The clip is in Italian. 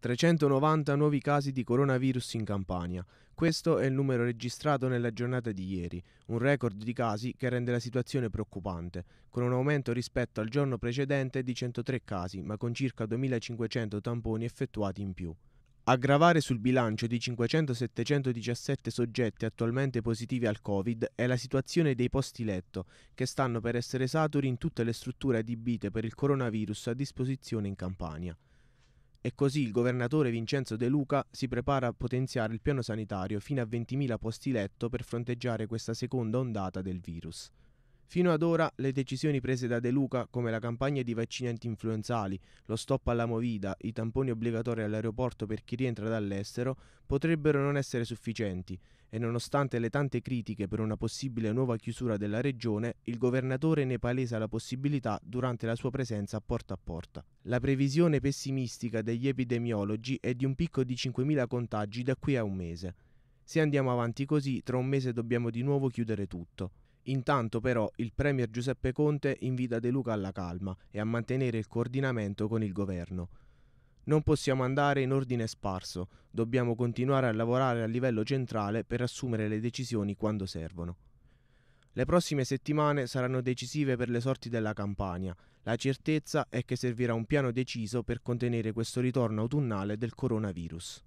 390 nuovi casi di coronavirus in Campania. Questo è il numero registrato nella giornata di ieri, un record di casi che rende la situazione preoccupante, con un aumento rispetto al giorno precedente di 103 casi, ma con circa 2500 tamponi effettuati in più. A gravare sul bilancio di 500-717 soggetti attualmente positivi al Covid è la situazione dei posti letto, che stanno per essere saturi in tutte le strutture adibite per il coronavirus a disposizione in Campania. E così il governatore Vincenzo De Luca si prepara a potenziare il piano sanitario fino a 20.000 posti letto per fronteggiare questa seconda ondata del virus. Fino ad ora le decisioni prese da De Luca, come la campagna di vaccini anti-influenzali, lo stop alla Movida, i tamponi obbligatori all'aeroporto per chi rientra dall'estero, potrebbero non essere sufficienti e nonostante le tante critiche per una possibile nuova chiusura della regione, il governatore ne palesa la possibilità durante la sua presenza porta a porta. La previsione pessimistica degli epidemiologi è di un picco di 5.000 contagi da qui a un mese. Se andiamo avanti così, tra un mese dobbiamo di nuovo chiudere tutto. Intanto però il Premier Giuseppe Conte invita De Luca alla calma e a mantenere il coordinamento con il governo. Non possiamo andare in ordine sparso, dobbiamo continuare a lavorare a livello centrale per assumere le decisioni quando servono. Le prossime settimane saranno decisive per le sorti della Campania. La certezza è che servirà un piano deciso per contenere questo ritorno autunnale del coronavirus.